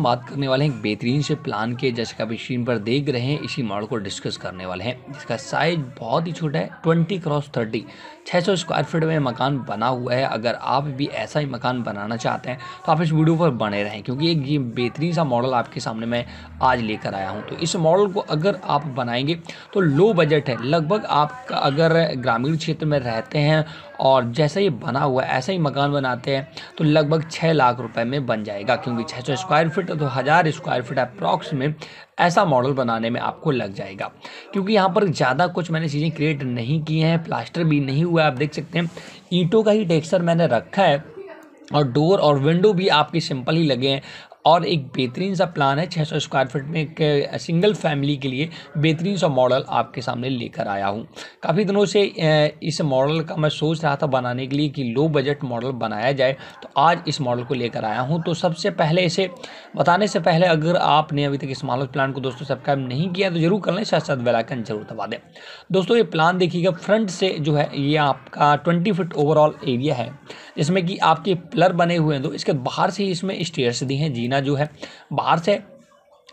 हम बात करने वाले हैं एक बेहतरीन से प्लान के जैसे कि आप स्क्रीन पर देख रहे हैं इसी मॉडल को डिस्कस करने वाले हैं जिसका साइज बहुत ही छोटा है ट्वेंटी क्रॉस थर्टी छः सौ स्क्वायर फीट में मकान बना हुआ है अगर आप भी ऐसा ही मकान बनाना चाहते हैं तो आप इस वीडियो पर बने रहें क्योंकि एक ये बेहतरीन सा मॉडल आपके सामने मैं आज लेकर आया हूँ तो इस मॉडल को अगर आप बनाएंगे तो लो बजट है लगभग आप अगर ग्रामीण क्षेत्र में रहते हैं और जैसा ये बना हुआ है ऐसा ही मकान बनाते हैं तो लगभग छः लाख रुपये में बन जाएगा क्योंकि छः सौ स्क्वायर फीट फीट तो हज़ार स्क्वायर फीट अप्रॉक्स में ऐसा मॉडल बनाने में आपको लग जाएगा क्योंकि यहाँ पर ज़्यादा कुछ मैंने चीज़ें क्रिएट नहीं की हैं प्लास्टर भी नहीं हुआ आप देख सकते हैं ईंटों का ही टेक्सचर मैंने रखा है और डोर और विंडो भी आपके सिंपल ही लगे हैं और एक बेहतरीन सा प्लान है 600 स्क्वायर फीट में एक सिंगल फैमिली के लिए बेहतरीन सा मॉडल आपके सामने लेकर आया हूँ काफ़ी दिनों से इस मॉडल का मैं सोच रहा था बनाने के लिए कि लो बजट मॉडल बनाया जाए तो आज इस मॉडल को लेकर आया हूँ तो सबसे पहले इसे बताने से पहले अगर आपने अभी तक इस मॉडल प्लान को दोस्तों सब्सक्राइब नहीं किया तो जरूर कर लें साथ साथ बेलाइकन जरूर दबा दें दोस्तों ये प्लान देखिएगा फ्रंट से जो है ये आपका ट्वेंटी फिट ओवरऑल एरिया है जिसमें कि आपके प्लर बने हुए हैं तो इसके बाहर से ही इसमें स्टेयर्स दी हैं जी महीना जो है बाहर से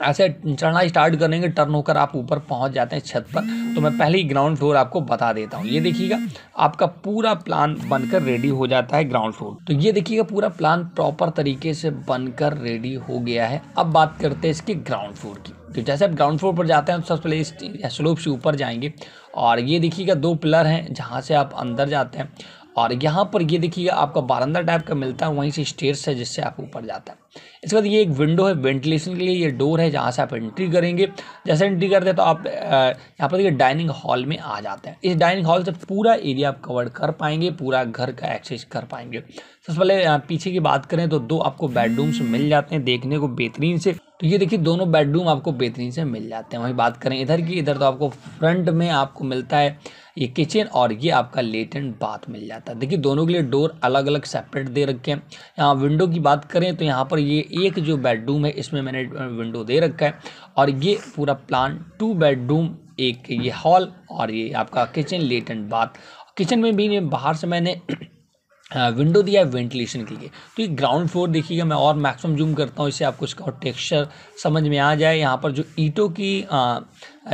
ऐसे चढ़ना स्टार्ट करेंगे टर्न होकर आप ऊपर पहुंच जाते हैं छत पर तो मैं पहले ही ग्राउंड फ्लोर आपको बता देता हूं ये देखिएगा आपका पूरा प्लान बनकर रेडी हो जाता है ग्राउंड फ्लोर तो ये देखिएगा पूरा प्लान प्रॉपर तरीके से बनकर रेडी हो गया है अब बात करते हैं इसके ग्राउंड फ्लोर की तो जैसे आप ग्राउंड फ्लोर पर जाते हैं तो सबसे पहले स्लोप से ऊपर जाएंगे और ये देखिएगा दो पिलर हैं जहाँ से आप अंदर जाते हैं और यहाँ पर ये देखिए आपका बारंदा टाइप का मिलता है वहीं से स्टेयर्स है जिससे आप ऊपर जाता है इसके बाद ये एक विंडो है वेंटिलेशन के लिए ये डोर है जहाँ से आप एंट्री करेंगे जैसे एंट्री करते हैं तो आप यहाँ पर देखिए डाइनिंग हॉल में आ जाते हैं इस डाइनिंग हॉल से पूरा एरिया आप कवर कर पाएंगे पूरा घर का एक्सेस कर पाएंगे सबसे पहले पीछे की बात करें तो दो आपको बेडरूम्स मिल जाते हैं देखने को बेहतरीन से तो ये देखिए दोनों बेडरूम आपको बेहतरीन से मिल जाते हैं वहीं बात करें इधर की इधर तो आपको फ्रंट में आपको मिलता है ये किचन और ये आपका लेट एंड बाथ मिल जाता है देखिए दोनों के लिए डोर अलग अलग सेपरेट दे रखे हैं यहाँ विंडो की बात करें तो यहाँ पर ये एक जो बेडरूम है इसमें मैंने विंडो दे रखा है और ये पूरा प्लान टू बेडरूम एक ये हॉल और ये आपका kitchen let and bath kitchen में भी बाहर से मैंने विंडो दिया है वेंटिलेशन के लिए तो ये ग्राउंड फ्लोर देखिएगा मैं और मैक्सिमम जूम करता हूँ इससे आपको इसका और टेक्सचर समझ में आ जाए यहाँ पर जो ईटों की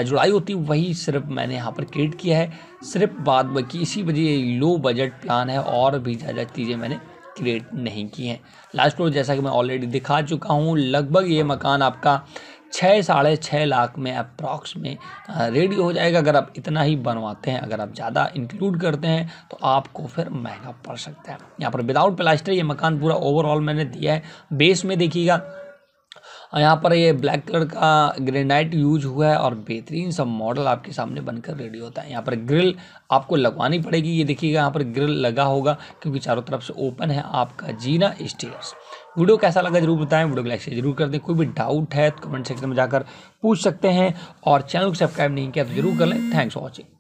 जुड़ाई होती है वही सिर्फ मैंने यहाँ पर क्रिएट किया है सिर्फ बाद बाकी इसी वजह लो बजट प्लान है और भी ज़्यादा चीज़ें मैंने क्रिएट नहीं की हैं लास्ट फ्लोर जैसा कि मैं ऑलरेडी दिखा चुका हूँ लगभग ये मकान आपका छः साढ़े छः लाख में अप्रॉक्स में रेडी हो जाएगा अगर आप इतना ही बनवाते हैं अगर आप ज़्यादा इंक्लूड करते हैं तो आपको फिर महंगा पड़ सकता है यहाँ पर विदाउट प्लास्टर ये मकान पूरा ओवरऑल मैंने दिया है बेस में देखिएगा यहाँ पर ये ब्लैक कलर का ग्रेनाइट यूज हुआ है और बेहतरीन सब मॉडल आपके सामने बनकर रेडी होता है यहाँ पर ग्रिल आपको लगवानी पड़ेगी ये देखिएगा यहाँ पर ग्रिल लगा होगा क्योंकि चारों तरफ से ओपन है आपका जीना स्टेयर्स वीडियो कैसा लगा जरूर बताएं वीडियो को लाइक शेयर जरूर कर दें कोई भी डाउट है तो कमेंट सेक्शन में जाकर पूछ सकते हैं और चैनल को सब्सक्राइब नहीं किया तो जरूर कर लें थैंक्स फॉर वॉचिंग